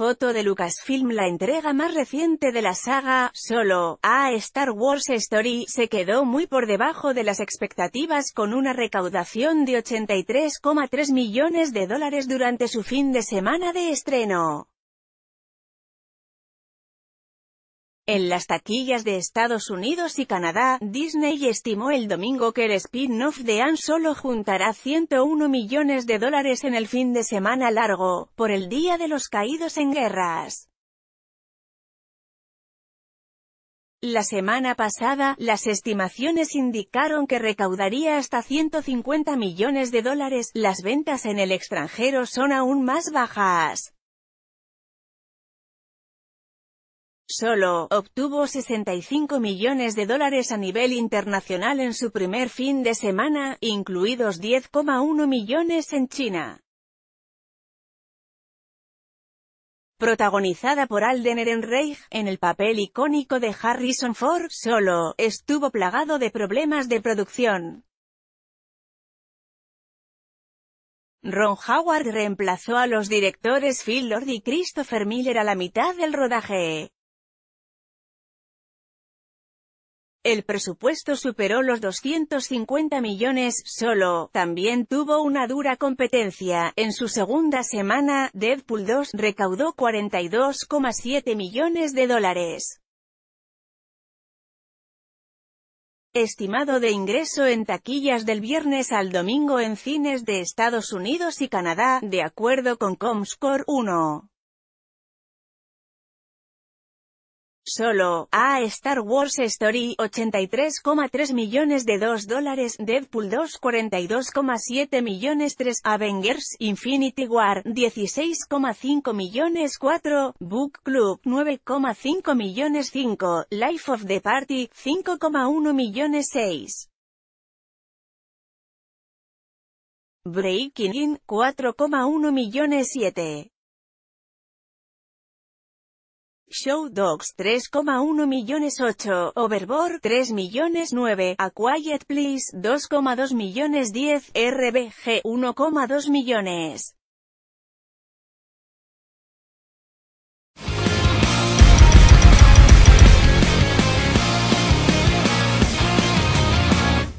Foto de Lucasfilm La entrega más reciente de la saga, solo, A Star Wars Story, se quedó muy por debajo de las expectativas con una recaudación de 83,3 millones de dólares durante su fin de semana de estreno. En las taquillas de Estados Unidos y Canadá, Disney estimó el domingo que el spin-off de Anne solo juntará 101 millones de dólares en el fin de semana largo, por el Día de los Caídos en Guerras. La semana pasada, las estimaciones indicaron que recaudaría hasta 150 millones de dólares, las ventas en el extranjero son aún más bajas. solo, obtuvo 65 millones de dólares a nivel internacional en su primer fin de semana, incluidos 10,1 millones en China. protagonizada por Alden Ehrenreich, en el papel icónico de Harrison Ford, solo, estuvo plagado de problemas de producción. Ron Howard reemplazó a los directores Phil Lord y Christopher Miller a la mitad del rodaje. El presupuesto superó los 250 millones, solo, también tuvo una dura competencia. En su segunda semana, Deadpool 2 recaudó 42,7 millones de dólares. Estimado de ingreso en taquillas del viernes al domingo en cines de Estados Unidos y Canadá, de acuerdo con Comscore 1. Solo, A Star Wars Story, 83,3 millones de 2 dólares, Deadpool 2, 42,7 millones 3, Avengers, Infinity War, 16,5 millones 4, Book Club, 9,5 millones 5, Life of the Party, 5,1 millones 6. Breaking In, 4,1 millones 7. Show Dogs 3,1 millones 8, Overboard 3 millones 9, A Please 2,2 millones 10, RBG 1,2 millones.